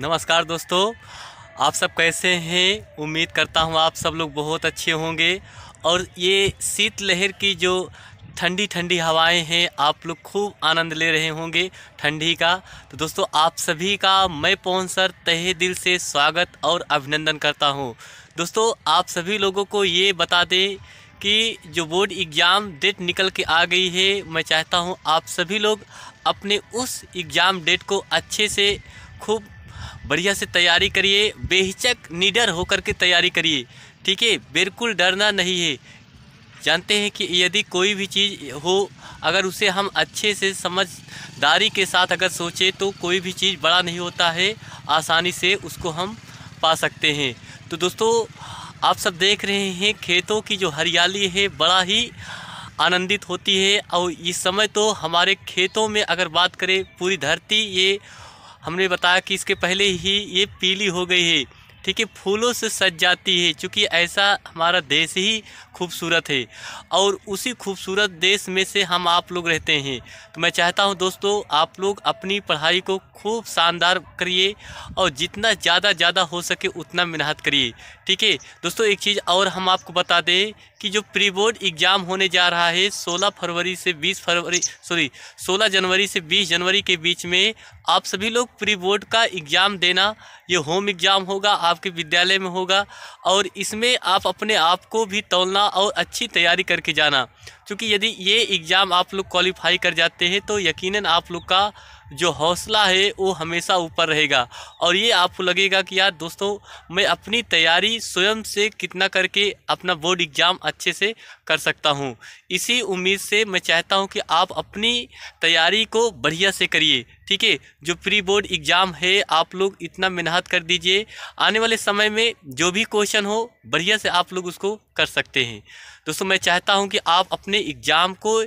नमस्कार दोस्तों आप सब कैसे हैं उम्मीद करता हूँ आप सब लोग बहुत अच्छे होंगे और ये शीतलहर की जो ठंडी ठंडी हवाएं हैं आप लोग खूब आनंद ले रहे होंगे ठंडी का तो दोस्तों आप सभी का मैं पवन सर तहे दिल से स्वागत और अभिनंदन करता हूँ दोस्तों आप सभी लोगों को ये बता दें कि जो बोर्ड एग्ज़ाम डेट निकल के आ गई है मैं चाहता हूँ आप सभी लोग अपने उस एग्ज़ाम डेट को अच्छे से खूब बढ़िया से तैयारी करिए बेहिचक निडर होकर के तैयारी करिए ठीक है बिल्कुल डरना नहीं है जानते हैं कि यदि कोई भी चीज़ हो अगर उसे हम अच्छे से समझदारी के साथ अगर सोचें तो कोई भी चीज़ बड़ा नहीं होता है आसानी से उसको हम पा सकते हैं तो दोस्तों आप सब देख रहे हैं खेतों की जो हरियाली है बड़ा ही आनंदित होती है और इस समय तो हमारे खेतों में अगर बात करें पूरी धरती ये हमने बताया कि इसके पहले ही ये पीली हो गई है ठीक है फूलों से सज जाती है क्योंकि ऐसा हमारा देश ही खूबसूरत है और उसी खूबसूरत देश में से हम आप लोग रहते हैं तो मैं चाहता हूं दोस्तों आप लोग अपनी पढ़ाई को खूब शानदार करिए और जितना ज़्यादा ज़्यादा हो सके उतना मेहनत करिए ठीक है दोस्तों एक चीज़ और हम आपको बता दें कि जो प्री बोर्ड एग्ज़ाम होने जा रहा है 16 फरवरी से 20 फरवरी सॉरी 16 जनवरी से 20 जनवरी के बीच में आप सभी लोग प्री बोर्ड का एग्ज़ाम देना ये होम एग्ज़ाम होगा आप आपके विद्यालय में होगा और इसमें आप अपने आप को भी तोलना और अच्छी तैयारी करके जाना क्योंकि यदि ये एग्ज़ाम आप लोग क्वालिफाई कर जाते हैं तो यकीनन आप लोग का जो हौसला है वो हमेशा ऊपर रहेगा और ये आपको लगेगा कि यार दोस्तों मैं अपनी तैयारी स्वयं से कितना करके अपना बोर्ड एग्ज़ाम अच्छे से कर सकता हूँ इसी उम्मीद से मैं चाहता हूँ कि आप अपनी तैयारी को बढ़िया से करिए ठीक है जो प्री बोर्ड एग्ज़ाम है आप लोग इतना मेहनत कर दीजिए आने वाले समय में जो भी क्वेश्चन हो बढ़िया से आप लोग उसको कर सकते हैं दोस्तों मैं चाहता हूं कि आप अपने एग्ज़ाम को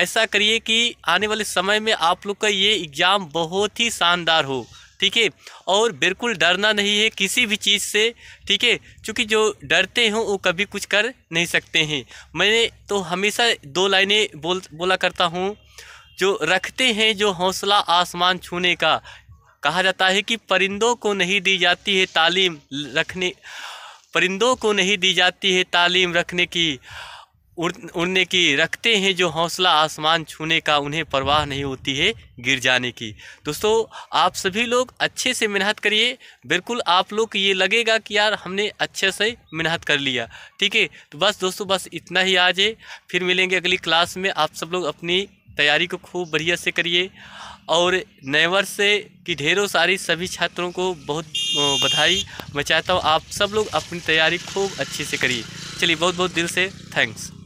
ऐसा करिए कि आने वाले समय में आप लोग का ये एग्ज़ाम बहुत ही शानदार हो ठीक है और बिल्कुल डरना नहीं है किसी भी चीज़ से ठीक है क्योंकि जो डरते हैं वो कभी कुछ कर नहीं सकते हैं मैं तो हमेशा दो लाइनें बोल बोला करता हूँ जो रखते हैं जो हौसला आसमान छूने का कहा जाता है कि परिंदों को नहीं दी जाती है तालीम रखने परिंदों को नहीं दी जाती है तालीम रखने की उड़ उड़ने की रखते हैं जो हौसला आसमान छूने का उन्हें परवाह नहीं होती है गिर जाने की दोस्तों आप सभी लोग अच्छे से मेहनत करिए बिल्कुल आप लोग ये लगेगा कि यार हमने अच्छे से मेहनत कर लिया ठीक है तो बस दोस्तों बस इतना ही आज है फिर मिलेंगे अगली क्लास में आप सब लोग अपनी तैयारी को खूब बढ़िया से करिए और नेवर से कि ढेरों सारी सभी छात्रों को बहुत बधाई मैं चाहता हूँ आप सब लोग अपनी तैयारी खूब अच्छे से करिए चलिए बहुत बहुत दिल से थैंक्स